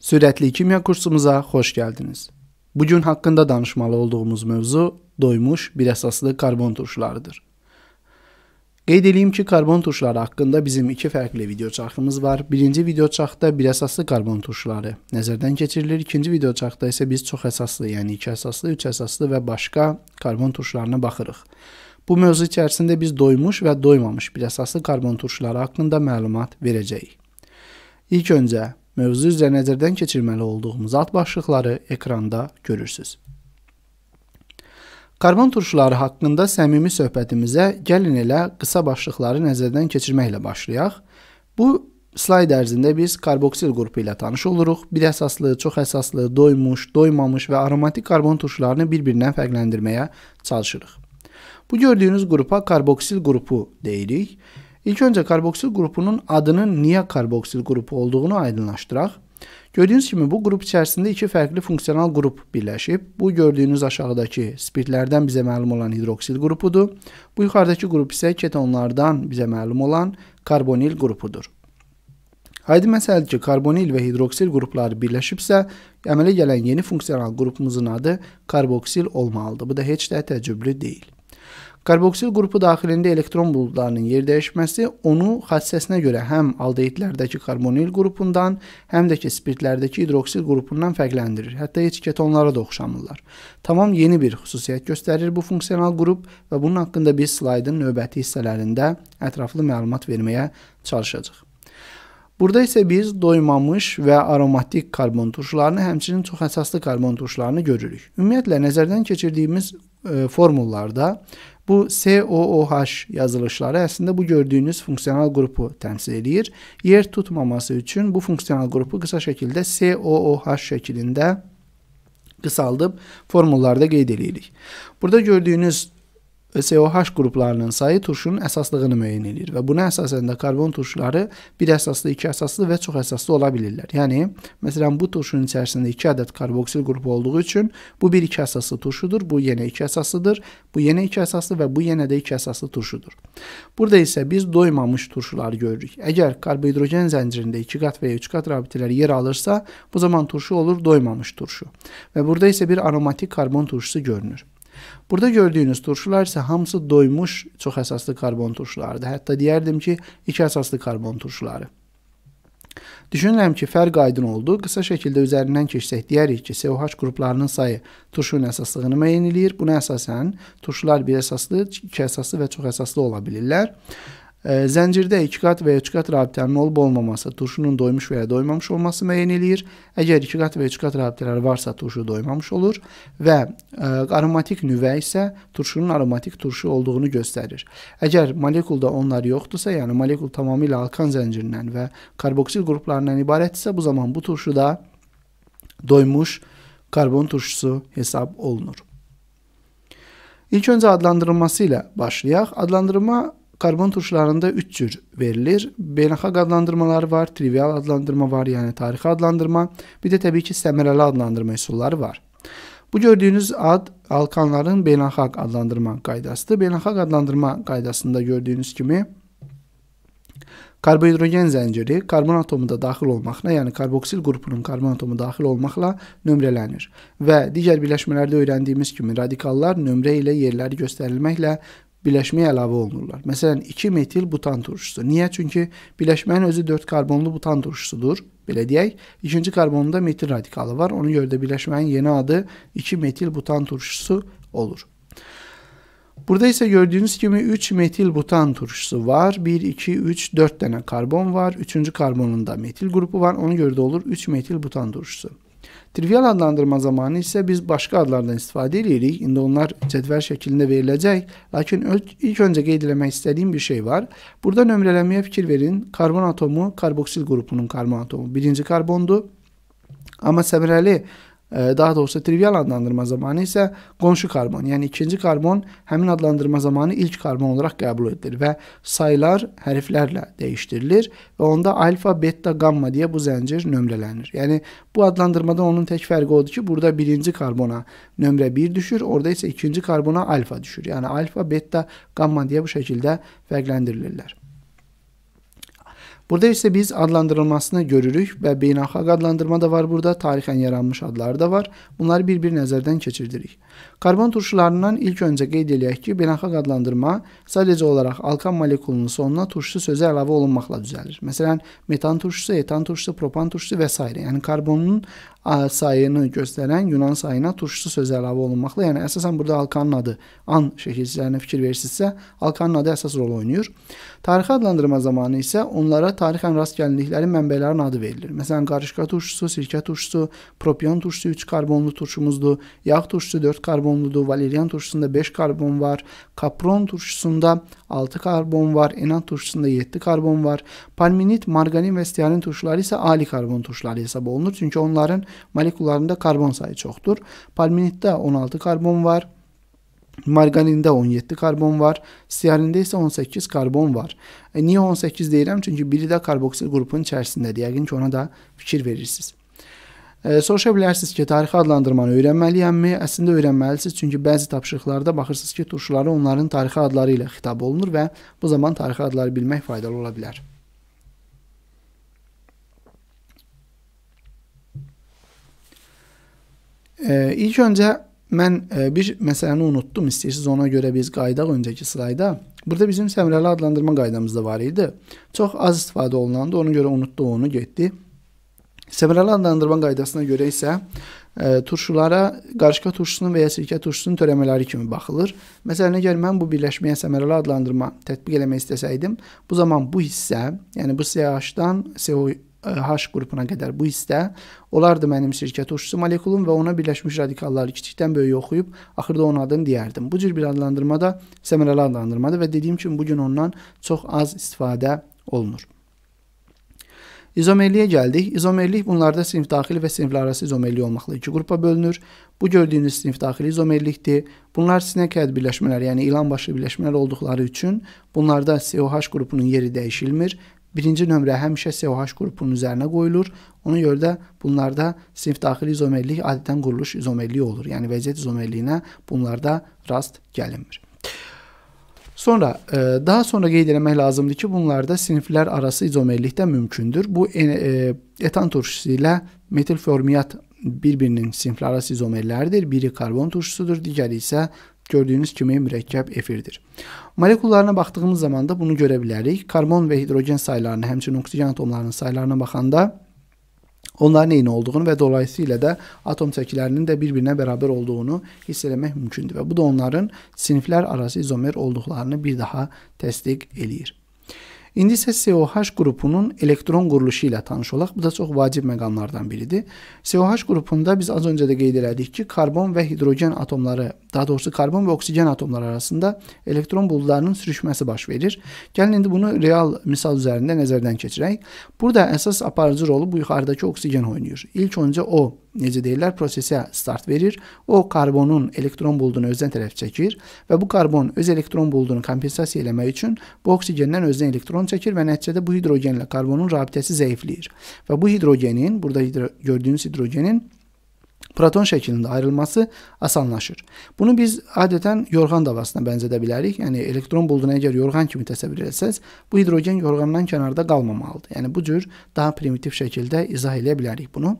Sürətli kimya kursumuza xoş gəldiniz. Bu gün haqqında danışmalı olduğumuz mövzu doymuş bir əsaslı karbon turşularıdır. Qeyd edeyim ki, karbon turşuları haqqında bizim iki fərqli video çarxımız var. Birinci video çarxda bir əsaslı karbon turşuları nəzərdən keçirilir. İkinci video çarxda isə biz çox əsaslı, yəni iki əsaslı, üç əsaslı və başqa karbon turşularına baxırıq. Bu mövzu içərisində biz doymuş və doymamış bir əsaslı karbon turşuları haqqında məlumat verəcəyik. İlk öncə mövzu üzrə nəzərdən keçirməli olduğumuz alt başlıqları ekranda görürsüz. Karbon turşuları haqqında səmimi söhbətimizə gəlin elə qısa başlıqları nəzərdən keçirməklə başlayaq. Bu Slayd ərzində biz karboksil qrupu ilə tanış oluruq. Bir əsaslı, çox əsaslı, doymuş, doymamış və aromatik karbon turşularını bir-birindən fərqləndirməyə çalışırıq. Bu gördüyünüz qrupa karboksil qrupu deyirik. İlk öncə karboksil qrupunun adının niyə karboksil qrupu olduğunu aydınlaşdıraq. Gördüyünüz kimi bu qrup içərisində iki fərqli funksional qrup birləşib. Bu gördüyünüz aşağıdakı spirtlərdən bizə məlum olan hidroksil qrupudur. Bu yuxarıdakı qrup isə ketonlardan bizə məlum olan karbonil qrupudur. Haydi məsəl ki, karbonil və hidroksil qrupları birləşibsə, əmələ gələn yeni funksional qrupumuzun adı karboksil olmalıdır. Bu da heç də təəccüblü deyil. Karboksil qrupu daxilində elektron buludlarının yer dəyişməsi onu xassəsinə görə həm aldeidlərdəki karbonil qrupundan, həm də ki spirtlərdəki hidroksil qrupundan fərqləndirir. Hətta heç ketonlara da oxşamırlar. Tamam yeni bir xüsusiyyət göstərir bu funksional qrup və bunun haqqında biz slaydın növbəti hissələrində ətraflı məlumat verməyə çalışacağıq. Burada isə biz doymamış və aromatik karbon turşularını, həmçinin çox əsaslı karbon turşularını görürük. Ümumiyyətlə nəzərdən keçirdiyimiz e, formullarda Bu COOH yazılışları aslında bu gördüğünüz funksional qrupu təmsil edir. Yer tutmaması için bu funksional qrupu kısa şekilde COOH şeklinde qısaldıb formullarda qeyd edirik. Burada gördüğünüz SOH e qruplarının sayı turşunun əsaslığını müəyyən edir və buna əsasən də karbon turşuları bir əsaslı, iki əsaslı və çox əsaslı ola bilirlər. Yəni, məsələn, bu turşunun içərisində 2 ədəd karboksil qrupu olduğu üçün bu bir iki əsaslı turşudur, bu yenə iki əsaslıdır, bu yenə iki əsaslı və bu yenə də iki əsaslı turşudur. Burada isə biz doymamış turşuları görürük. Əgər karbohidrogen zəncirində 2 qat və ya 3 qat rabitələri yer alırsa, bu zaman turşu olur doymamış turşu. Və burada isə bir aromatik karbon turşusu görünür. Burada gördüyünüz turşular isə hamısı doymuş çox əsaslı karbon turşularıdır. Hətta deyərdim ki, iki əsaslı karbon turşuları. Düşünürəm ki, fərq aydın oldu. Qısa şəkildə üzərindən keçsək, deyərik ki, COH qruplarının sayı turşunun əsaslığını müəyyən eləyir. Buna əsasən turşular bir əsaslı, iki əsaslı və çox əsaslı ola bilirlər. Zəncirdə 2 qat və ya 3 qat rabitənin olub-olmaması, turşunun doymuş və ya doymamış olması müəyyən eləyir. Əgər 2 qat və 3 qat rabitələr varsa, turşu doymamış olur və e, aromatik nüvə isə turşunun aromatik turşu olduğunu göstərir. Əgər molekulda onlar yoxdursa, yəni molekul tamamilə alkan zəncirindən və karboksil qruplarından ibarətdirsə, bu zaman bu turşuda doymuş karbon turşusu hesab olunur. İlk öncə adlandırılması ilə başlayaq. Adlandırma karbon turşularında 3 cür verilir. Beynəlxalq adlandırmaları var, trivial adlandırma var, yəni tarixi adlandırma. Bir də təbii ki, səmərəli adlandırma üsulları var. Bu gördüyünüz ad alkanların beynəlxalq adlandırma qaydasıdır. Beynəlxalq adlandırma qaydasında gördüyünüz kimi karbohidrogen zənciri karbon atomu da daxil olmaqla, yəni karboksil qrupunun karbon atomu daxil olmaqla nömrələnir və digər birləşmələrdə öyrəndiyimiz kimi radikallar nömrə ilə yerləri göstərilməklə birləşməyə əlavə olunurlar. Mesela 2 metil butan turşusu. Niye? Çünkü birləşmənin özü 4 karbonlu butan turşusudur. Belə deyək, ikinci karbonunda metil radikalı var. Onu görə də birləşmənin yeni adı 2 metil butan turşusu olur. Burada isə gördüyünüz kimi 3 metil butan turşusu var. 1, 2, 3, 4 dənə karbon var. Üçüncü karbonunda metil qrupu var. Onu görə də olur 3 metil butan turşusu. Trivial adlandırma zamanı isə biz başqa adlardan istifadə edirik. İndi onlar cədvəl şəklində veriləcək. Lakin ilk öncə qeyd eləmək istədiyim bir şey var. Burada nömrələməyə fikir verin. Karbon atomu karboksil qrupunun karbon atomu. Birinci karbondur. Amma səmərəli karbon daha doğrusu trivial adlandırma zamanı isə qonşu karbon, yəni ikinci karbon həmin adlandırma zamanı ilk karbon olaraq qəbul edilir və sayılar hərflərlə dəyişdirilir və onda alfa, beta, gamma deyə bu zəncir nömrələnir. Yəni bu adlandırmada onun tək fərqi odur ki, burada birinci karbona nömrə 1 düşür, orada isə ikinci karbona alfa düşür. Yəni alfa, beta, gamma deyə bu şəkildə fərqləndirilirlər. Burada isə biz adlandırılmasını görürük və beynəlxalq adlandırma da var burada, tarixən yaranmış adları da var. Bunları bir-bir nəzərdən keçirdirik. Karbon turşularından ilk öncə qeyd eləyək ki, beynəlxalq adlandırma sadəcə olaraq alkan molekulunun sonuna turşu sözü əlavə olunmaqla düzəlir. Məsələn, metan turşusu, etan turşusu, propan turşusu və s. Yəni karbonun sayını göstərən Yunan sayına turşusu sözü əlavə olunmaqla, yəni əsasən burada Alkanın adı an şəkilçilərinə fikir verirsinizsə, Alkanın adı əsas rol oynayır. Tarixi adlandırma zamanı isə onlara tarixən rast gəldikləri mənbələrin adı verilir. Məsələn, qarışqa turşusu, sirkə turşusu, propion turşusu 3 karbonlu turşumuzdur, yağ turşusu 4 karbonludur, valerian turşusunda 5 karbon var, kapron turşusunda 6 karbon var, enat turşusunda 7 karbon var. Palminit, margarin və stearin turşuları isə ali karbon turşuları hesab olunur, çünki onların molekullarında karbon sayı çoxdur. Palminitdə 16 karbon var. Margarində 17 karbon var, siyarində isə 18 karbon var. E, niyə 18 deyirəm? Çünki biri də karboksil qrupunun içərisindədir. Yəqin ki, ona da fikir verirsiniz. E, soruşa bilərsiniz ki, tarixi adlandırmanı öyrənməliyəmmi? Əslində öyrənməlisiniz, çünki bəzi tapşırıqlarda baxırsınız ki, turşuları onların tarixi adları ilə xitab olunur və bu zaman tarixi adları bilmək faydalı ola bilər. E, ilk öncə mən e, bir məsələni unutdum. İstəyirsiniz ona görə biz qayıdaq öncəki slayda. Burada bizim səmərəli adlandırma qaydamız da var idi. Çox az istifadə olunandı. Ona görə unutdu onu getdi. Səmərəli adlandırma qaydasına görə isə e, turşulara qarışqa turşusunun və ya sirkə turşusunun törəmələri kimi baxılır. Məsələn, əgər mən bu birləşməyə səmərəli adlandırma tətbiq eləmək istəsəydim, bu zaman bu hissə, yəni bu CH-dan CO H qrupuna qədər bu hissdə olar da mənim şirkət uçusu molekulum və ona birləşmiş radikalları kiçikdən böyüyə oxuyub axırda onun adını deyərdim. Bu cür bir adlandırma da səmərəli adlandırmadır və dediyim kimi bu gün ondan çox az istifadə olunur. İzomerliyə gəldik. İzomerlik bunlarda sinif daxili və siniflər arası izomerlik olmaqla iki qrupa bölünür. Bu gördüyünüz sinif daxili izomerlikdir. Bunlar sinək həyat birləşmələri, yəni ilan başlı birləşmələr olduqları üçün bunlarda COH qrupunun yeri dəyişilmir birinci nömrə həmişə COH qrupunun üzərinə qoyulur. Ona görə də bunlarda sinif daxili izomerlik adətən quruluş izomerliyi olur. Yəni vəziyyət izomerliyinə bunlarda rast gəlinmir. Sonra e, daha sonra qeyd etmək lazımdır ki, bunlarda siniflər arası izomerlik də mümkündür. Bu e, e etan turşusu ilə metil formiyat bir-birinin siniflər arası izomerləridir. Biri karbon turşusudur, digəri isə gördüyünüz kimi mürəkkəb efirdir. Molekullarına baxdığımız zaman da bunu görə bilərik. Karbon və hidrogen saylarına, həmçinin oksigen atomlarının saylarına baxanda onların eyni olduğunu və dolayısıyla da atom çəkilərinin də bir-birinə bərabər olduğunu hiss eləmək mümkündür və bu da onların siniflər arası izomer olduqlarını bir daha təsdiq eləyir. İndi isə COH qrupunun elektron quruluşu ilə tanış olaq. Bu da çox vacib məqamlardan biridir. COH qrupunda biz az öncə də qeyd elədik ki, karbon və hidrogen atomları, daha doğrusu karbon və oksigen atomları arasında elektron buludlarının sürüşməsi baş verir. Gəlin indi bunu real misal üzərində nəzərdən keçirək. Burada əsas aparıcı rolu bu yuxarıdakı oksigen oynayır. İlk öncə o necə deyirlər, prosesə start verir. O karbonun elektron buludunu özünə tərəf çəkir və bu karbon öz elektron buludunu kompensasiya eləmək üçün bu oksigendən özünə elektron çəkir və nəticədə bu hidrogenlə karbonun rabitəsi zəifləyir. Və bu hidrogenin, burada hidro gördüyünüz hidrogenin proton şəklində ayrılması asanlaşır. Bunu biz adətən yorğan davasına bənzədə bilərik. Yəni elektron buludunu əgər yorğan kimi təsəvvür etsəz, bu hidrogen yorğandan kənarda qalmamalıdır. Yəni bu cür daha primitiv şəkildə izah edə bilərik bunu.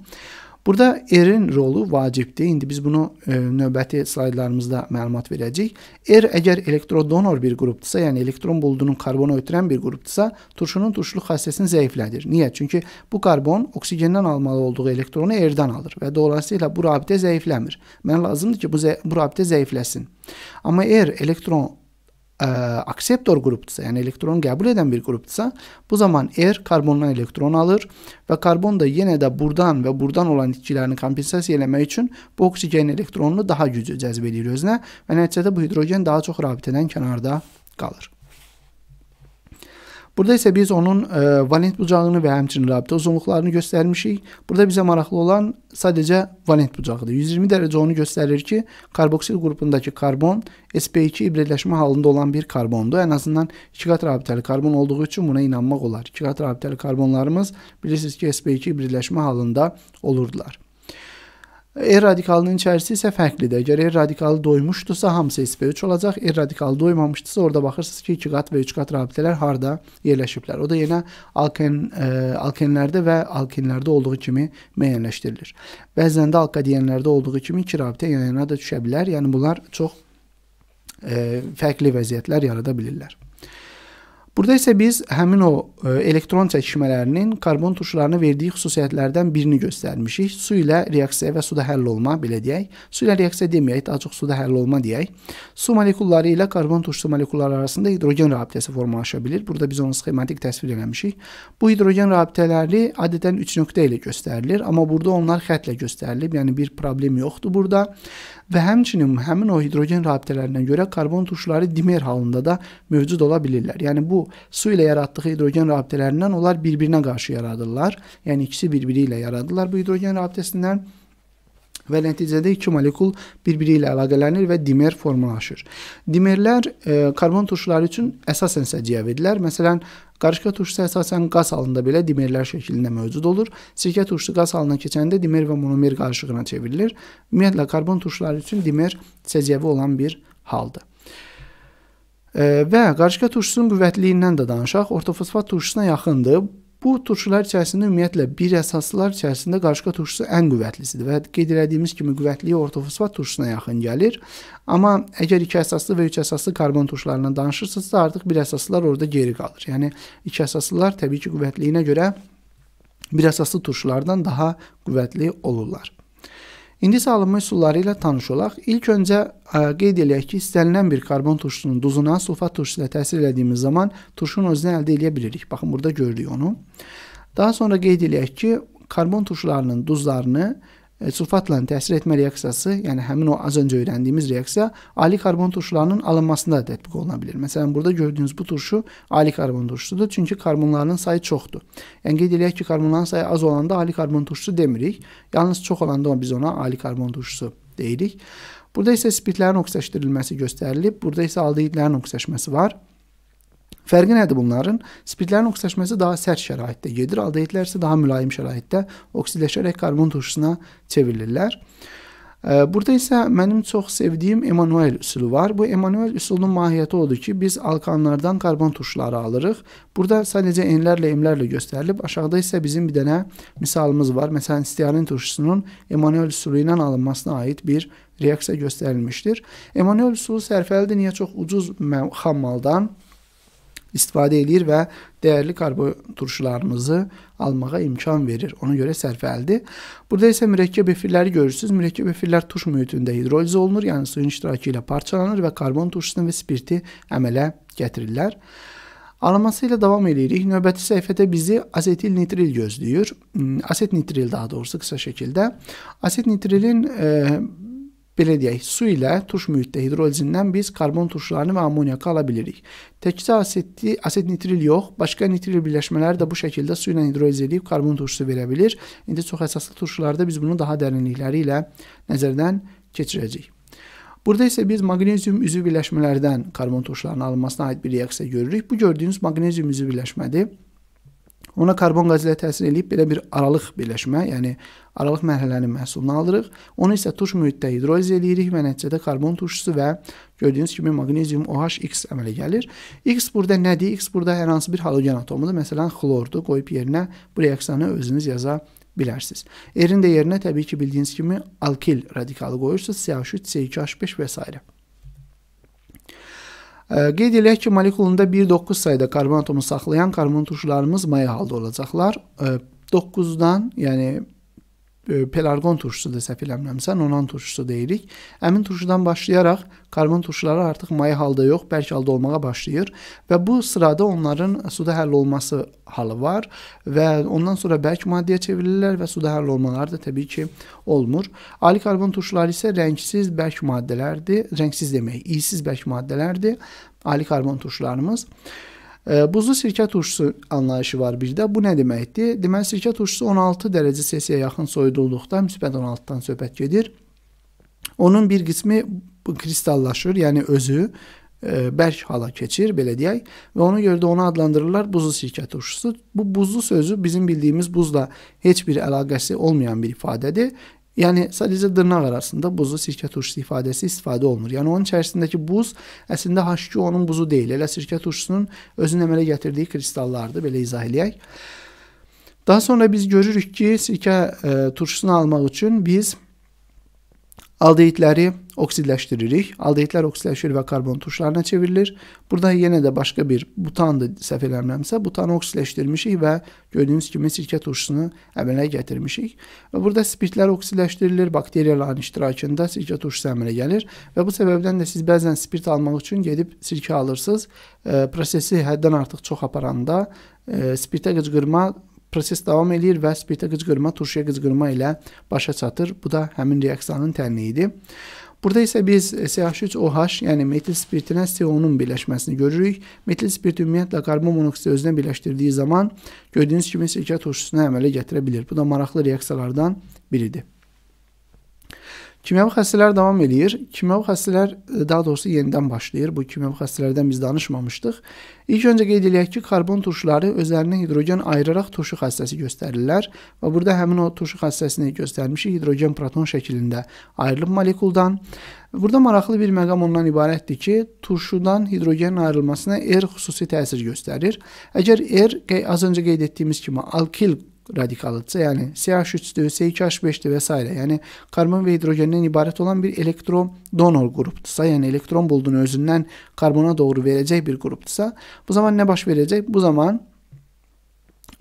Burada R-in rolu vacibdir. İndi biz bunu e, növbəti slaydlarımızda məlumat verəcəyik. R əgər elektrodonor bir qrupdursa, yəni elektron buludunun karbonu ötürən bir qrupdursa, turşunun turşuluq xassəsini zəiflədir. Niyə? Çünki bu karbon oksigendən almalı olduğu elektronu R-dən alır və dolayısıyla bu rabitə zəifləmir. Mən lazımdır ki, bu, zə bu rabitə zəifləsin. Amma R elektron ə, e, akseptor qrupdursa, yəni elektron qəbul edən bir qrupdursa, bu zaman R er karbondan elektron alır və karbon da yenə də burdan və burdan olan itkilərini kompensasiya eləmək üçün bu oksigenin elektronunu daha güclü cəzb edir özünə və nəticədə bu hidrogen daha çox rabitədən kənarda qalır. Burada isə biz onun e, valent bucağını və həmçinin rabitə uzunluqlarını göstərmişik. Burada bizə maraqlı olan sadəcə valent bucağıdır. 120 dərəcə onu göstərir ki, karboksil qrupundakı karbon SP2 hibridləşmə halında olan bir karbondur. Ən azından 2 qat rabitəli karbon olduğu üçün buna inanmaq olar. 2 qat rabitəli karbonlarımız bilirsiniz ki, SP2 hibridləşmə halında olurdular. R er radikalının içərisi isə fərqlidir. Əgər R er radikalı doymuşdusa, hamısı SP3 olacaq. R er radikalı doymamışdısa, orada baxırsınız ki, 2 qat və 3 qat rabitələr harda yerləşiblər. O da yenə alken e, alkenlərdə və alkenlərdə olduğu kimi müəyyənləşdirilir. Bəzən də alkadienlərdə olduğu kimi 2 rabitə yana-yana da düşə bilər. Yəni bunlar çox e, fərqli vəziyyətlər yarada bilirlər. Burada isə biz həmin o e, elektron çəkişmələrinin karbon turşularına verdiyi xüsusiyyətlərdən birini göstərmişik. Su ilə reaksiya və suda həll olma belə deyək. Su ilə reaksiya deməyək, daha çox suda həll olma deyək. Su molekulları ilə karbon turşusu molekulları arasında hidrogen rabitəsi formalaşa bilir. Burada biz onu sxematik təsvir eləmişik. Bu hidrogen rabitələri adətən 3 nöqtə ilə göstərilir, amma burada onlar xəttlə göstərilib. Yəni bir problem yoxdur burada və həmçinin həmin o hidrogen rabitələrinə görə karbon turşuları dimer halında da mövcud ola bilirlər. Yəni bu su ilə yaratdığı hidrogen rabitələrindən onlar bir-birinə qarşı yaradırlar. Yəni ikisi bir-biri ilə yaradırlar bu hidrogen rabitəsindən və nəticədə iki molekul bir-biri ilə əlaqələnir və dimer formalaşır. Dimerlər e, karbon turşuları üçün əsasən səciyyəvidirlər. Məsələn, qarışqa turşusu əsasən qaz halında belə dimerlər şəklində mövcud olur. Sirkə turşusu qaz halına keçəndə dimer və monomer qarışığına çevrilir. Ümumiyyətlə karbon turşuları üçün dimer səciyyəvi olan bir haldır. E, və qarışqa turşusunun qüvvətliyindən də danışaq. Ortofosfat turşusuna yaxındır. Bu turşular içərisində ümumiyyətlə bir əsaslılar içərisində qarışqa turşusu ən qüvvətlisidir və qeyd etdiyimiz kimi qüvvətliyi ortofosfat turşusuna yaxın gəlir. Amma əgər iki əsaslı və üç əsaslı karbon turşularından danışırsınızsa, artıq bir əsaslılar orada geri qalır. Yəni iki əsaslılar təbii ki, qüvvətliyinə görə bir əsaslı turşulardan daha qüvvətli olurlar. İndi isə alınma üsulları ilə tanış olaq. İlk öncə ə, e, qeyd eləyək ki, istənilən bir karbon turşusunun duzuna sulfat turşusu ilə təsir elədiyimiz zaman turşunun özünü əldə eləyə bilirik. Baxın, burada gördük onu. Daha sonra qeyd eləyək ki, karbon turşularının duzlarını E, sulfatla təsir etmə reaksiyası, yəni həmin o az öncə öyrəndiyimiz reaksiya ali karbon turşularının alınmasında da tətbiq oluna bilər. Məsələn, burada gördüyünüz bu turşu ali karbon turşusudur, çünki karbonların sayı çoxdur. Yəni qeyd eləyək ki, karbonların sayı az olanda ali karbon turşusu demirik. Yalnız çox olanda biz ona ali karbon turşusu deyirik. Burada isə spirtlərin oksitləşdirilməsi göstərilib, burada isə aldehidlərin oksitləşməsi var. Fərqi nədir bunların? Spirtlərin oksidləşməsi daha sərt şəraitdə gedir, aldehidlər isə daha mülayim şəraitdə oksidləşərək karbon turşusuna çevrilirlər. Burada isə mənim çox sevdiyim Emanuel üsulu var. Bu Emanuel üsulunun mahiyyəti odur ki, biz alkanlardan karbon turşuları alırıq. Burada sadəcə enlərlə, emlərlə göstərilib. Aşağıda isə bizim bir dənə misalımız var. Məsələn, istiyarin turşusunun Emanuel üsulu ilə alınmasına aid bir reaksiya göstərilmişdir. Emanuel üsulu sərfəlidir. Niyə çox ucuz xam maldan istifadə eləyir və dəyərli karbo turşularımızı almağa imkan verir. Ona görə sərf əldir. Burada isə mürəkkəb efirləri görürsüz. Mürəkkəb efirlər turş mühitində hidrolizə olunur, yəni suyun iştirakı ilə parçalanır və karbon turşusunu və spirti əmələ gətirirlər. Araması ilə davam edirik. Növbəti səhifədə bizi asetil nitril gözləyir. Hmm, aset nitril daha doğrusu qısa şəkildə. Aset nitrilin e, Belə deyək, su ilə turş mühitdə hidrolizindən biz karbon turşlarını və ammoniakı ala bilirik. Təkcə asetli, aset nitril yox, başqa nitril birləşmələri də bu şəkildə su ilə hidroliz edib karbon turşusu verə bilir. İndi çox əsaslı turşularda biz bunu daha dərinlikləri ilə nəzərdən keçirəcəyik. Burada isə biz maqnezium üzvü birləşmələrdən karbon turşularının alınmasına aid bir reaksiya görürük. Bu gördüyünüz maqnezium üzvü birləşmədir. Ona karbon qazları təsir eləyib belə bir aralıq birləşmə, yəni aralıq mərhələnin məhsulunu alırıq. Onu isə turş mühitdə hidroliz eləyirik və nəticədə karbon turşusu və gördüyünüz kimi maqnezium OHX əmələ gəlir. X burada nədir? X burada hər hansı bir halogen atomudur. Məsələn, xlordur. Qoyub yerinə bu reaksiyanı özünüz yaza bilərsiniz. Erin də yerinə təbii ki, bildiyiniz kimi alkil radikalı qoyursunuz, CH3, C2H5 və s. Qeyd eləyək ki, molekulunda 1-9 sayda karbon atomu saxlayan karbon turşularımız maya halda olacaqlar. 9-dan, yəni pelargon turşusudur səhv eləmirəmsə, nonan turşusu deyirik. Həmin turşudan başlayaraq karbon turşuları artıq may halda yox, bərk halda olmağa başlayır və bu sırada onların suda həll olması halı var və ondan sonra bərk maddəyə çevrilirlər və suda həll olmaları da təbii ki olmur. Ali karbon turşuları isə rəngsiz bərk maddələrdir. Rəngsiz demək, iysiz bərk maddələrdir. Ali karbon turşularımız. Buzlu sirkə turşusu anlayışı var bir də. Bu nə deməkdir? Deməli sirkə turşusu 16 dərəcə Selsiyə yaxın soyudulduqda müsbət 16-dan söhbət gedir. Onun bir qismi kristallaşır, yəni özü e, bərk hala keçir, belə deyək, və ona görə də onu adlandırırlar buzlu sirkə turşusu. Bu buzlu sözü bizim bildiyimiz buzla heç bir əlaqəsi olmayan bir ifadədir. Yəni sadəcə dırnaq arasında buzlu sirkə turşusu ifadəsi istifadə olunur. Yəni onun içərisindəki buz əslində H2O-nun buzu deyil, elə sirkə turşusunun özünün əmələ gətirdiyi kristallardır, belə izah eləyək. Daha sonra biz görürük ki, sirkə e, turşusunu almaq üçün biz aldehidləri oksidləşdiririk. Aldehidlər oksidləşir və karbon turşlarına çevrilir. Burada yenə də başqa bir butandır, səhv eləmirəmsə, butanı oksidləşdirmişik və gördüyünüz kimi sirkə turşusunu əmələ gətirmişik. Və burada spirtlər oksidləşdirilir, bakteriyaların iştirakında sirkə turşusu əmələ gəlir və bu səbəbdən də siz bəzən spirt almaq üçün gedib sirkə alırsınız. E, prosesi həddən artıq çox aparanda e, spirtə qıcqırma proses davam eləyir və spirtə qıcqırma, turşuya qıcqırma ilə başa çatır. Bu da həmin reaksiyanın tənliyidir. Burada isə biz SH3OH, yəni metil spirtinə SiO-nun birləşməsini görürük. Metil spirt ümumiyyətlə karbon monoksidi özünə birləşdirdiyi zaman gördüyünüz kimi sirkə turşusunu əmələ gətirə bilir. Bu da maraqlı reaksiyalardan biridir. Kimyəvi xəstələr davam eləyir. Kimyəvi xəstələr e, daha doğrusu yenidən başlayır. Bu kimyəvi xəstələrdən biz danışmamışdıq. İlk öncə qeyd eləyək ki, karbon turşuları özlərinə hidrogen ayıraraq turşu xəstəsi göstərirlər və burada həmin o turşu xəstəsini göstərmişik hidrogen proton şəklində ayrılıb molekuldan. Burada maraqlı bir məqam ondan ibarətdir ki, turşudan hidrogenin ayrılmasına R xüsusi təsir göstərir. Əgər R az öncə qeyd etdiyimiz kimi alkil radikalıtı yani CH3'te, CH5'te vesaire yani karbon ve hidrojenden ibaret olan bir elektron donor gruptsa yani elektron bulduğunu özünden karbona doğru verecek bir gruptsa bu zaman ne baş verecek? Bu zaman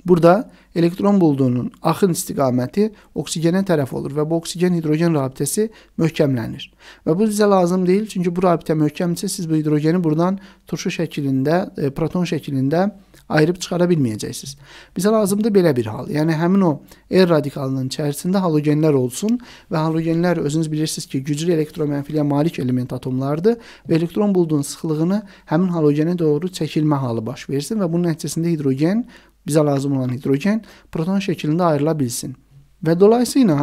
Burada elektron bulduğunun axın istiqaməti oksigenə tərəf olur və bu oksigen-hidrogen rabitəsi möhkəmlənir. Və bu sizə lazım deyil, çünki bu rabitə möhkəmdirsə siz bu hidrogeni buradan turşu şəklində, e, proton şəklində ayırıb çıxara bilməyəcəksiniz. Bizə lazımdır belə bir hal. Yəni həmin o R radikalının içərisində halogenlər olsun və halogenlər özünüz bilirsiniz ki, güclü elektromənfiliyə malik element atomlardır və elektron bulduğun sıxlığını həmin halogenə doğru çəkilmə halı baş versin və bunun nəticəsində hidrogen bizə lazım olan hidrogen proton şəklində ayrıla bilsin. Və dolayısıyla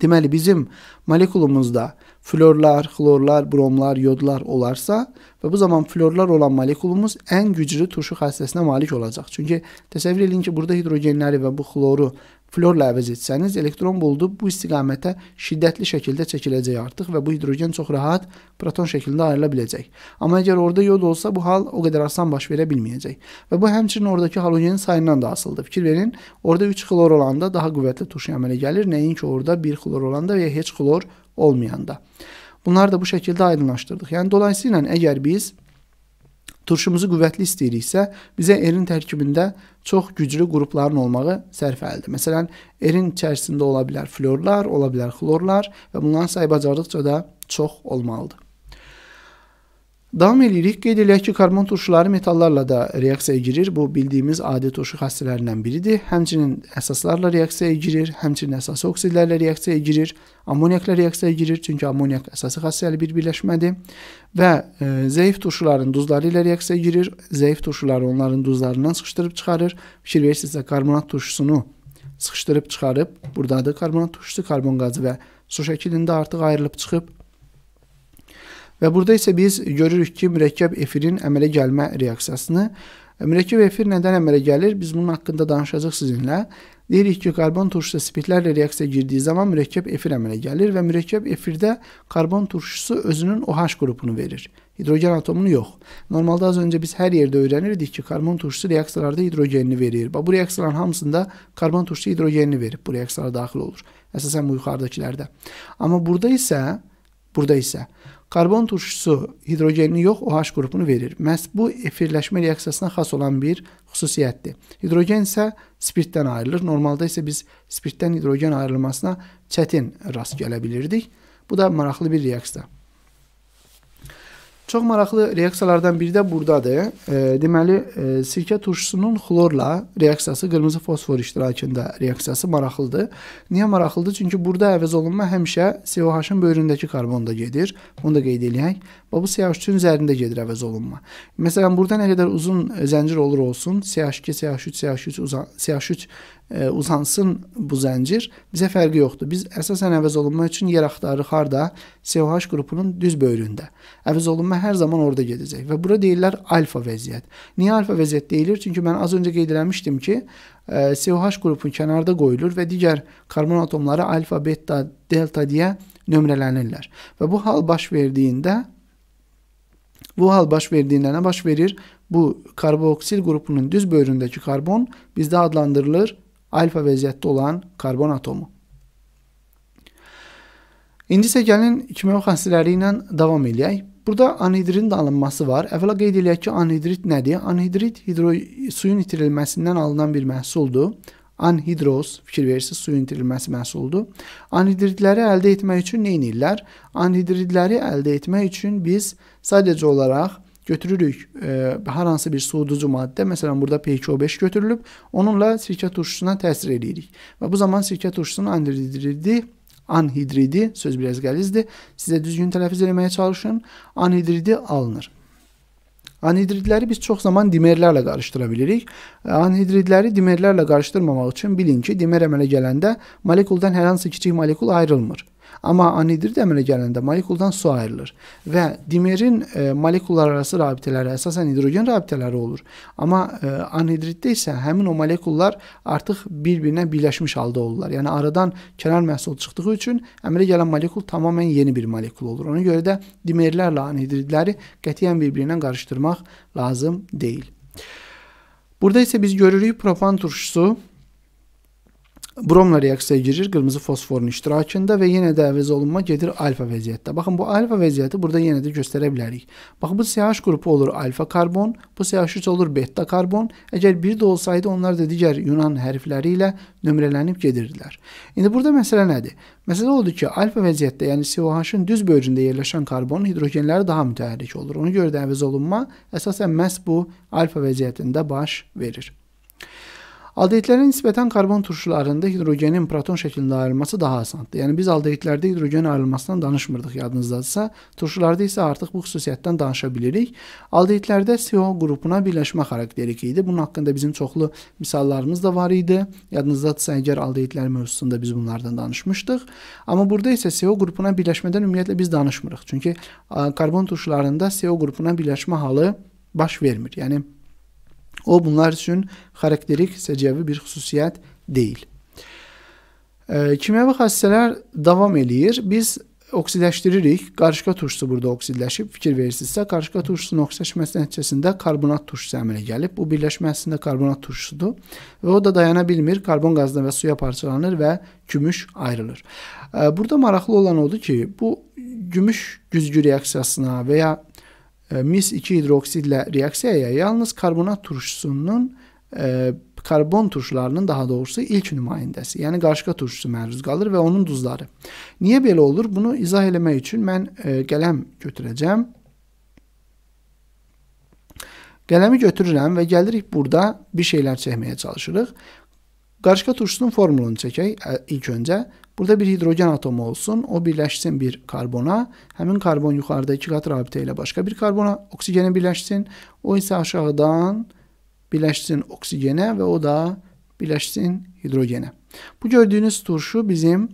deməli bizim molekulumuzda florlar, xlorlar, bromlar, yodlar olarsa və bu zaman florlar olan molekulumuz ən güclü turşu xassəsinə malik olacaq. Çünki təsəvvür edin ki, burada hidrogenləri və bu xloru florla əvəz etsəniz, elektron buludu bu istiqamətə şiddətli şəkildə çəkiləcək artıq və bu hidrogen çox rahat proton şəklində ayrıla biləcək. Amma əgər orada yod olsa, bu hal o qədər asan baş verə bilməyəcək. Və bu həmçinin oradakı halogenin sayından da asılıdır. Fikir verin, orada 3 xlor olanda daha qüvvətli turşu əmələ gəlir, nəinki orada 1 xlor olanda və ya heç xlor olmayanda. Bunları da bu şəkildə aydınlaşdırdıq. Yəni dolayısıyla əgər biz Turşumuzu qüvvətli istəyiriksə, bizə erin tərkibində çox güclü qrupların olmağı sərfəlidir. Məsələn, erin içərisində ola bilər florlar, ola bilər xlorlar və bunların sayı bacardıqca da çox olmalıdır. Davam edirik. Qeyd eləyək ki, karbon turşuları metallarla da reaksiyaya girir. Bu bildiyimiz adi turşu xassələrindən biridir. Həmçinin əsaslarla reaksiyaya girir, həmçinin əsas oksidlərlə reaksiyaya girir, ammoniakla reaksiyaya girir, çünki ammoniak əsası xassəli bir birləşmədir və e, zəif turşuların duzları ilə reaksiyaya girir. Zəif turşuları onların duzlarından sıxışdırıb çıxarır. Fikir versinizsə, karbonat turşusunu sıxışdırıb çıxarıb, burdadır karbonat turşusu, karbon qazı və su şəklində artıq ayrılıb çıxıb Və burada isə biz görürük ki, mürəkkəb efirin əmələ gəlmə reaksiyasını mürəkkəb efir nədən əmələ gəlir? Biz bunun haqqında danışacağıq sizinlə. Deyirik ki, karbon turşusu spirtlərlə reaksiyaya girdiyi zaman mürəkkəb efir əmələ gəlir və mürəkkəb efirdə karbon turşusu özünün OH qrupunu verir. Hidrogen atomunu yox. Normalda az öncə biz hər yerdə öyrənirdik ki, karbon turşusu reaksiyalarda hidrogenini verir. Bax bu reaksiyaların hamısında karbon turşusu hidrogenini verib bu reaksiyalara daxil olur. Əsasən bu yuxarıdakılərdə. Amma burada isə burada isə Karbon turşusu hidrogelini yox OH qrupunu verir. Məhz bu efirləşmə reaksiyasına xas olan bir xüsusiyyətdir. Hidrogen isə spirtdən ayrılır. Normalda isə biz spirtdən hidrogen ayrılmasına çətin rast gələ bilirdik. Bu da maraqlı bir reaksiyadır. Çox maraqlı reaksiyalardan biri də burdadır. E, deməli, e, sirkə turşusunun xlorla reaksiyası, qırmızı fosfor iştirakında reaksiyası maraqlıdır. Niyə maraqlıdır? Çünki burada əvəz olunma həmişə COH-ın böyründəki karbonda gedir. Bunu da qeyd eləyək. Və bu CH3-ün üzərində gedir əvəz olunma. Məsələn, burada nə qədər uzun e, zəncir olur olsun, CH2, CH3, CH3 uzan, CH3 E, uzansın bu zəncir, bizə fərqi yoxdur. Biz əsasən əvəz olunma üçün yer axtarırıq harda? COH qrupunun düz böyründə. Əvəz olunma hər zaman orada gedəcək və bura deyirlər alfa vəziyyət. Niyə alfa vəziyyət deyilir? Çünki mən az öncə qeyd eləmişdim ki, e, COH qrupu kənarda qoyulur və digər karbon atomları alfa, beta, delta deyə nömrələnirlər. Və bu hal baş verdiyində Bu hal baş verdiyində nə baş verir? Bu karboksil qrupunun düz böyründəki karbon bizdə adlandırılır alfa vəziyyətdə olan karbon atomu. İndi isə gəlin kimya xassələri ilə davam eləyək. Burada anhidrin də alınması var. Əvvəla qeyd eləyək ki, anhidrit nədir? Anhidrit hidro suyun itirilməsindən alınan bir məhsuldur. Anhidroz fikir verirsiniz, suyun itirilməsi məhsuldur. Anhidridləri əldə etmək üçün nə edirlər? Anhidridləri əldə etmək üçün biz sadəcə olaraq götürürük e, hər hansı bir soyuducu maddə, məsələn burada PKO5 götürülüb, onunla sirkə turşusuna təsir eləyirik. Və bu zaman sirkə turşusunun anhidridi anhidridi söz biraz qəlizdir. Sizə düzgün tələffüz etməyə çalışın. Anhidridi alınır. Anhidridləri biz çox zaman dimerlərlə qarışdıra bilərik. Anhidridləri dimerlərlə qarışdırmamaq üçün bilin ki, dimer əmələ gələndə molekuldan hər hansı kiçik molekul ayrılmır. Amma anidrid əmələ gələndə molekuldan su ayrılır və dimerin e, molekullar arası rabitələri əsasən hidrogen rabitələri olur. Amma e, anidriddə isə həmin o molekullar artıq bir-birinə birləşmiş halda olurlar. Yəni aradan kənar məhsul çıxdığı üçün əmələ gələn molekul tamamilə yeni bir molekul olur. Ona görə də dimerlərlə anidridləri qətiyyən bir-birinə qarışdırmaq lazım deyil. Burada isə biz görürük propan turşusu bromla reaksiyaya girir qırmızı fosforun iştirakında və yenə də əvəz olunma gedir alfa vəziyyətdə. Baxın bu alfa vəziyyəti burada yenə də göstərə bilərik. Bax bu CH qrupu olur alfa karbon, bu CH3 olur beta karbon. Əgər bir də olsaydı onlar da digər Yunan hərfləri ilə nömrələnib gedirdilər. İndi burada məsələ nədir? Məsələ odur ki, alfa vəziyyətdə, yəni COH-ın düz böyründə yerləşən karbonun hidrogenləri daha mütəhərrik olur. Ona görə də əvəz olunma əsasən məhz bu alfa vəziyyətində baş verir. Aldehidlərə nisbətən karbon turşularında hidrogenin proton şəklində ayrılması daha asandır. Yəni biz aldehidlərdə hidrogen ayrılmasından danışmırdıq yadınızdadırsa, turşularda isə artıq bu xüsusiyyətdən danışa bilirik. Aldehidlərdə CO qrupuna birləşmə xarakteriki idi. Bunun haqqında bizim çoxlu misallarımız da var idi. Yadınızdadırsa əgər aldehidlər mövzusunda biz bunlardan danışmışdıq. Amma burada isə CO qrupuna birləşmədən ümumiyyətlə biz danışmırıq. Çünki karbon turşularında CO qrupuna birləşmə halı baş vermir. Yəni O bunlar üçün xarakterik səciyyəvi bir xüsusiyyət deyil. E, kimyəvi xassələr davam eləyir. Biz oksidləşdiririk. Qarışqa turşusu burada oksidləşib. Fikir verirsinizsə, qarışqa turşusunun oksidləşməsi nəticəsində karbonat turşusu əmələ gəlib. Bu birləşmə əslində karbonat turşusudur və o da dayana bilmir, karbon qazına və suya parçalanır və gümüş ayrılır. Burada maraqlı olan odur ki, bu gümüş güzgü reaksiyasına və ya E, mis 2 hidroksidlə reaksiyaya yalnız karbonat turşusunun e, karbon turşularının daha doğrusu ilk nümayəndəsi, yəni qarışqa turşusu məruz qalır və onun duzları. Niyə belə olur? Bunu izah eləmək üçün mən e, qələm götürəcəm. Qələmi götürürəm və gəlirik burada bir şeylər çəkməyə çalışırıq. Qarışqa turşusunun formulunu çəkək e, ilk öncə. Burada bir hidrogen atomu olsun. O birləşsin bir karbona. Həmin karbon yuxarıda iki qat rabitə ilə başqa bir karbona oksigene birləşsin. O isə aşağıdan birləşsin oksigene və o da birləşsin hidrogene. Bu gördüyünüz turşu bizim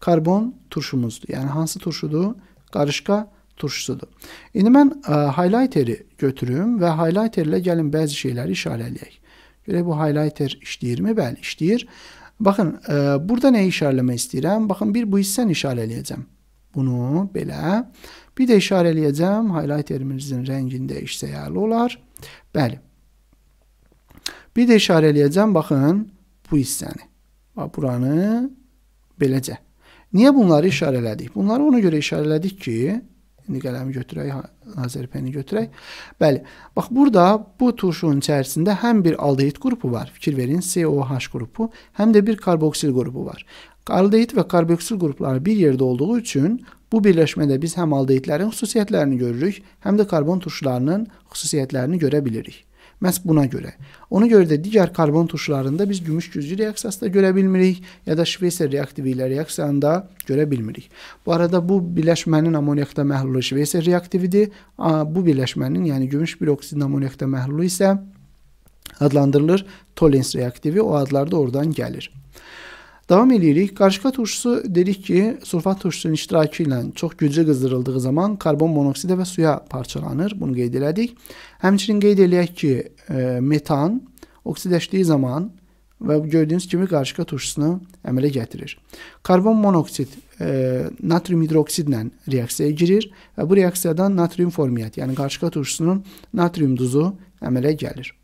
karbon turşumuzdur. Yəni hansı turşudur? Qarışqa turşusudur. İndi mən ə, e, highlighteri götürüm və highlighterlə gəlin bəzi şeyləri işarələyək. Görək bu highlighter işləyirmi? Bəli, işləyir. Baxın, e, burada nəyi işarələmək istəyirəm? Baxın, bir bu hissəni işarə eləyəcəm. Bunu belə. Bir də işarə eləyəcəm. Highlighterimizin rəngini dəyişsə əla olar. Bəli. Bir də işarə eləyəcəm. Baxın, bu hissəni. Bax, buranı beləcə. Niyə bunları işarələdik? Bunları ona görə işarələdik ki, İndi qələmi götürək, Azərpeni götürək. Bəli. Bax burada bu turşunun içərisində həm bir aldehid qrupu var. Fikir verin, COH qrupu, həm də bir karboksil qrupu var. Aldehid və karboksil qrupları bir yerdə olduğu üçün bu birləşmədə biz həm aldehidlərin xüsusiyyətlərini görürük, həm də karbon turşularının xüsusiyyətlərini görə bilirik. Məhz buna görə. Ona görə də digər karbon turşularında biz gümüş güzgü reaksiyasında görə bilmirik ya da Şveyser reaktivi ilə reaksiyasında görə bilmirik. Bu arada bu birləşmənin amoniakda məhlulu Şveyser reaktividir. Bu birləşmənin, yəni gümüş biroksidin amoniakda məhlulu isə adlandırılır tolens reaktivi. O adlar da oradan gəlir. Davam eləyirik. Qarışqa turşusu dedik ki, sulfat turşusunun iştirakı ilə çox güclü qızdırıldığı zaman karbon monoksidə və suya parçalanır. Bunu qeyd elədik. Həmçinin qeyd eləyək ki, e, metan oksidləşdiyi zaman və gördüyünüz kimi qarışqa turşusunu əmələ gətirir. Karbon monoksid e, natrium hidroksidlə reaksiyaya girir və bu reaksiyadan natrium formiyyat, yəni qarışqa turşusunun natrium duzu əmələ gəlir.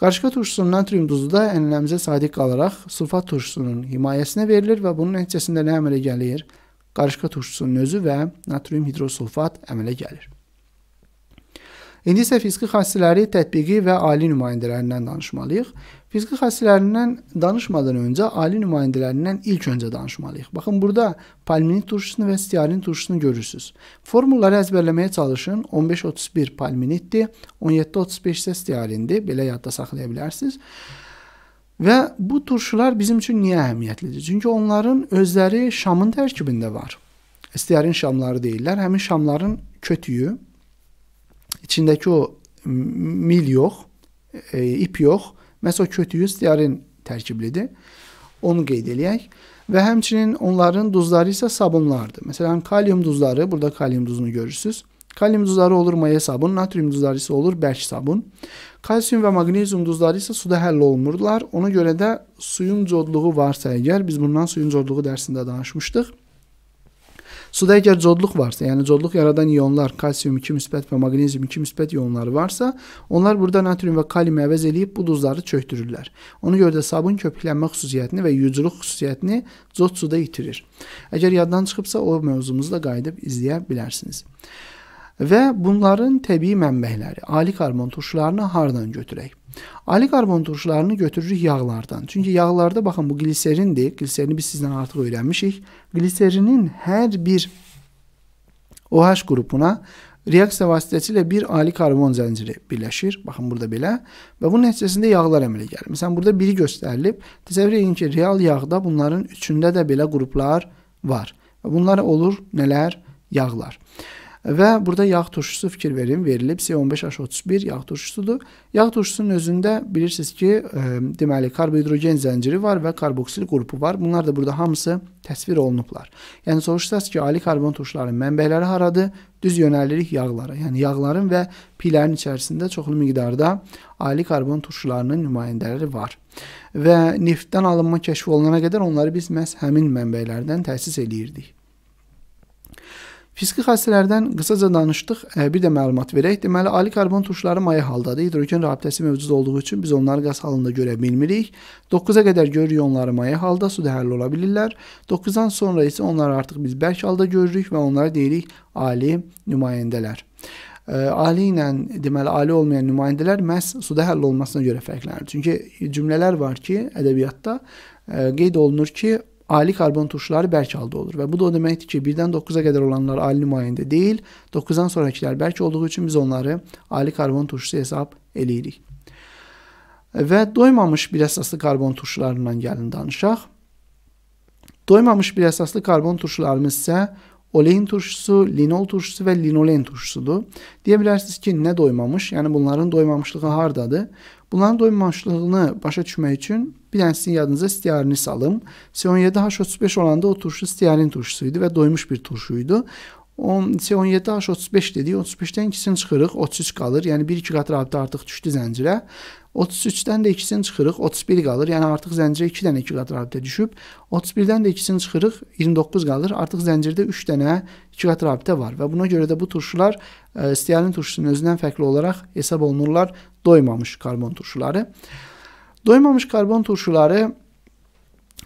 Qarışqa turşusunun natrium duzu da ənənəmizə sadiq qalaraq sulfat turşusunun himayəsinə verilir və bunun nəticəsində nə əmələ gəlir? Qarışqa turşusunun özü və natrium hidrosulfat əmələ gəlir. İndi isə fiziki xassələri tətbiqi və ali nümayəndələrindən danışmalıyıq. Fiziki xassələrindən danışmadan öncə ali nümayəndələrindən ilk öncə danışmalıyıq. Baxın burada palminit turşusunu və stiarin turşusunu görürsüz. Formulları əzbərləməyə çalışın. 15-31 palminitdir, 17-35 isə stiarindir. Belə yadda saxlaya bilərsiniz. Və bu turşular bizim üçün niyə əhəmiyyətlidir? Çünki onların özləri şamın tərkibində var. Stiarin şamları deyirlər. Həmin şamların kötüyü içindəki o mil yox, e, ip yox. Məsəl kötüyü stearin tərkiblidir. Onu qeyd eləyək. Və həmçinin onların duzları isə sabunlardır. Məsələn, kalium duzları, burada kalium duzunu görürsüz. Kalium duzları olur maya sabun, natrium duzları isə olur bərk sabun. Kalsium və maqnezium duzları isə suda həll olunmurdular. Ona görə də suyun codluğu varsa əgər, biz bundan suyun codluğu dərsində danışmışdıq. Suda əgər codluq varsa, yəni codluq yaradan ionlar kalsium 2 müsbət və maqnezium 2 müsbət ionları varsa, onlar burada natrium və kalium əvəz eləyib bu duzları çökdürürlər. Ona görə də sabun köpüklənmə xüsusiyyətini və yuculuq xüsusiyyətini cod suda itirir. Əgər yaddan çıxıbsa o mövzumuzu da qayıdıb izləyə bilərsiniz və bunların təbii mənbələri, ali karbon turşularını hardan götürək? Ali karbon turşularını götürürük yağlardan. Çünki yağlarda baxın bu qliserindir. Qliserini biz sizdən artıq öyrənmişik. Qliserinin hər bir OH qrupuna reaksiya vasitəsilə bir ali karbon zənciri birləşir. Baxın burada belə və bunun nəticəsində yağlar əmələ gəlir. Məsələn burada biri göstərilib. Təsəvvür edin ki, real yağda bunların üçündə də belə qruplar var. Və bunlar olur nələr? Yağlar. Və burada yağ turşusu fikir verin, verilib C15H31 yağ turşusudur. Yağ turşusunun özündə bilirsiniz ki, ə, e, deməli karbohidrogen zənciri var və karboksil qrupu var. Bunlar da burada hamısı təsvir olunublar. Yəni soruşsaz ki, ali karbon turşuların mənbələri haradır? Düz yönəlirik yağlara. Yəni yağların və piylərin içərisində çoxlu miqdarda ali karbon turşularının nümayəndələri var. Və neftdən alınma kəşf olunana qədər onları biz məhz həmin mənbələrdən təsis eləyirdik. Fiziki xassələrdən qısaca danışdıq. Bir də məlumat verək. Deməli, ali karbon turşları maye haldadır. Hidrogen rabitəsi mövcud olduğu üçün biz onları qaz halında görə bilmirik. 9-a qədər görürük onları maye halda, su dəhərli ola bilirlər. 9-dan sonra isə onları artıq biz bərk halda görürük və onlara deyirik ali nümayəndələr. Ali ilə, deməli, ali olmayan nümayəndələr məhz suda həll olmasına görə fərqlənir. Çünki cümlələr var ki, ədəbiyyatda qeyd olunur ki, ali karbon turşuları bərk halda olur və bu da o deməkdir ki, 1-dən 9-a qədər olanlar ali nümayəndə deyil, 9-dan sonrakilər bərk olduğu üçün biz onları ali karbon turşusu hesab eləyirik. Və doymamış bir əsaslı karbon turşularından gəlin danışaq. Doymamış bir əsaslı karbon turşularımız isə olein turşusu, linol turşusu və linolen turşusudur. Deyə bilərsiniz ki, nə doymamış? Yəni bunların doymamışlığı hardadır? Bunların doymamışlığını başa düşmək üçün Bir tanesini yadınıza stiyarini salım. S17H35 olanda o turşu stiyarin turşusuydu və doymuş bir turşuydu. S17H35 dedik, 35-dən ikisini çıxırıq, 33 qalır. Yəni 1-2 qat rabitə artıq düşdü zəncirə. 33-dən də ikisini çıxırıq, 31 qalır. Yəni artıq zəncirə 2 dənə 2 qat rabitə düşüb. 31-dən də ikisini çıxırıq, 29 qalır. Artıq zəncirdə 3 dənə 2 qat rabitə var və buna görə də bu turşular e, stiyarin turşusunun özündən fərqli olaraq hesab olunurlar doymamış karbon turşuları. Doymamış karbon turşuları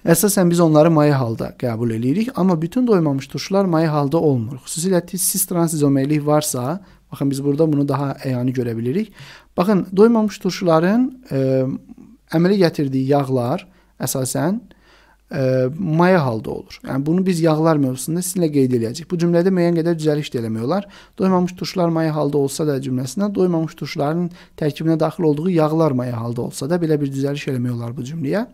Əsasən biz onları maye halda qəbul eləyirik, amma bütün doymamış turşular maye halda olmur. Xüsusilə sis transizomerlik varsa, baxın biz burada bunu daha əyani görə bilirik. Baxın, doymamış turşuların ə, əmələ gətirdiyi yağlar əsasən maya halda olur. Yəni bunu biz yağlar mövzusunda sizinlə qeyd eləyəcəyik. Bu cümlədə müəyyən qədər düzəliş də eləmək Doymamış turşular maya halda olsa da cümləsində doymamış turşuların tərkibinə daxil olduğu yağlar maya halda olsa da belə bir düzəliş eləmək olar bu cümləyə.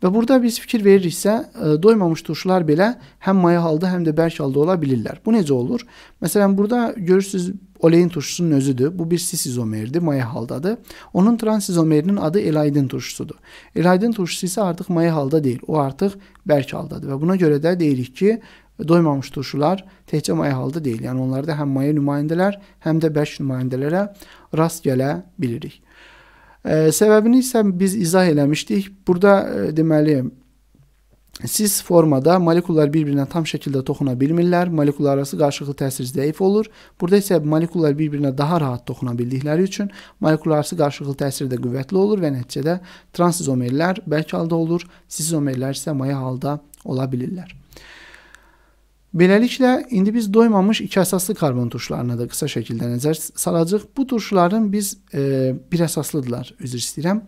Və burada biz fikir veririksə, doymamış turşular belə həm maya halda, həm də bərk halda ola bilirlər. Bu necə olur? Məsələn, burada görürsüz Olein turşusunun özüdü. Bu bir sis izomeridir. Maya haldadır. Onun trans izomerinin adı elaidin turşusudur. Elaidin turşusu isə artıq maya halda deyil. O artıq bərk haldadır və buna görə də deyirik ki, doymamış turşular təkcə maya halda deyil. Yəni onlarda həm maya nümayəndələr, həm də bərk nümayəndələrə rast gələ bilirik. Ə, səbəbini isə biz izah eləmişdik. Burada ə, deməli Siz formada molekullar bir-birinə tam şəkildə toxuna bilmirlər. Molekullar arası qarşılıqlı təsir zəif olur. Burada isə molekullar bir-birinə daha rahat toxuna bildikləri üçün molekullar arası qarşılıqlı təsir də qüvvətli olur və nəticədə transizomerlər bərk halda olur, sizomerlər isə maya halda ola bilirlər. Beləliklə, indi biz doymamış iki əsaslı karbon turşularına da qısa şəkildə nəzər salacağıq. Bu turşuların biz e, bir əsaslıdırlar, üzr istəyirəm.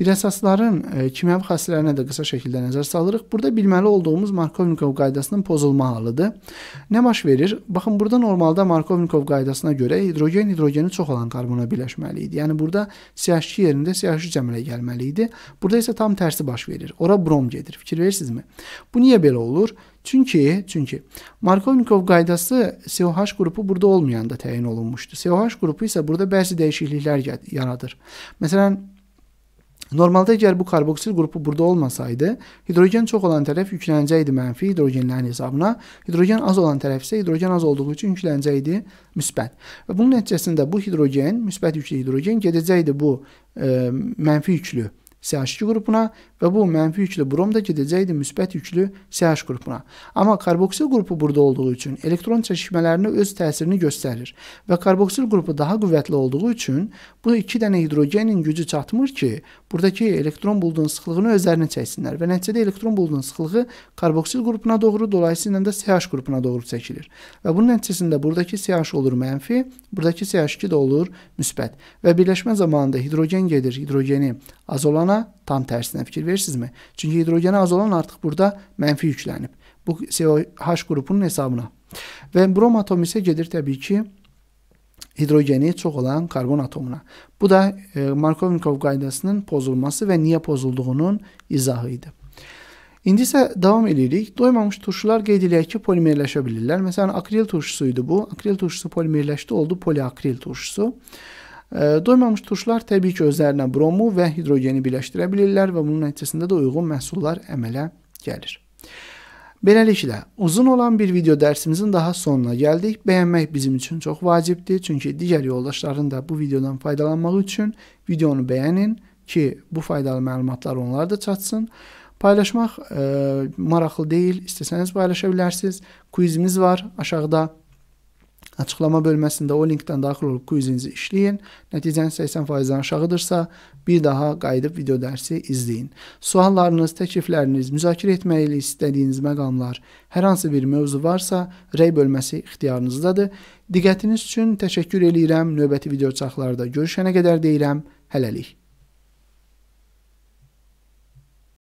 Bir əsasların e, kimyəvi xassələrinə də qısa şəkildə nəzər salırıq. Burada bilməli olduğumuz Markovnikov qaydasının pozulma halıdır. Nə baş verir? Baxın, burada normalda Markovnikov qaydasına görə hidrogen hidrogeni çox olan karbona birləşməli idi. Yəni burada CH2 yerində CH3 cəmilə gəlməli idi. Burada isə tam tərsi baş verir. Ora brom gedir. Fikir verirsinizmi? Bu niyə belə olur? Çünki, çünki Markovnikov qaydası COH qrupu burada olmayanda təyin olunmuşdu. COH qrupu isə burada bəzi dəyişikliklər yaradır. Məsələn, normalda əgər bu karboksil qrupu burada olmasaydı, hidrogen çox olan tərəf yüklənəcəkdi mənfi hidrogenlərin hesabına, hidrogen az olan tərəf isə hidrogen az olduğu üçün yüklənəcəkdi müsbət. Və bunun nəticəsində bu hidrogen, müsbət yüklü hidrogen gedəcəkdi bu ə, mənfi yüklü SH2 qrupuna və bu mənfi yüklü brom da gedəcəkdi müsbət yüklü SH qrupuna. Amma karboksil qrupu burada olduğu üçün elektron çəkişmələrini öz təsirini göstərir və karboksil qrupu daha qüvvətli olduğu üçün bu iki dənə hidrogenin gücü çatmır ki, buradakı elektron buludunun sıxlığını özlərinə çəksinlər və nəticədə elektron buludunun sıxlığı karboksil qrupuna doğru, dolayısıyla da SH qrupuna doğru çəkilir. Və bunun nəticəsində buradakı SH olur mənfi, buradakı SH2 də olur müsbət və birləşmə zamanında hidrogen gedir, hidrogeni azolana hidrogena tam tərsinə fikir verirsinizmi? Çünki hidrogenə az olan artıq burada mənfi yüklənib. Bu COH qrupunun hesabına. Və brom atomu isə gedir təbii ki, hidrogeni çox olan karbon atomuna. Bu da e, Markovnikov qaydasının pozulması və niyə pozulduğunun izahı idi. İndi isə davam edirik. Doymamış turşular qeyd eləyək ki, polimerləşə bilirlər. Məsələn, akril turşusu idi bu. Akril turşusu polimerləşdi, oldu poliakril turşusu. Doymamış turşlar təbii ki, özlərinə bromu və hidrogeni birləşdirə bilirlər və bunun nəticəsində də uyğun məhsullar əmələ gəlir. Beləliklə, uzun olan bir video dərsimizin daha sonuna gəldik. Bəyənmək bizim üçün çox vacibdir, çünki digər yoldaşların da bu videodan faydalanmaq üçün videonu bəyənin ki, bu faydalı məlumatlar onlara da çatsın. Paylaşmaq e, maraqlı deyil, istəsəniz paylaşa bilərsiniz. Quizimiz var aşağıda. Açıqlama bölməsində o linkdən daxil olub quizinizi işləyin. Nəticəniz 80%-dən aşağıdırsa, bir daha qayıdıb video dərsi izləyin. Suallarınız, təklifləriniz, müzakirə etməyi istədiyiniz məqamlar, hər hansı bir mövzu varsa, rəy bölməsi ixtiyarınızdadır. Diqqətiniz üçün təşəkkür eləyirəm. Növbəti video çaxlarda görüşənə qədər deyirəm, hələlik.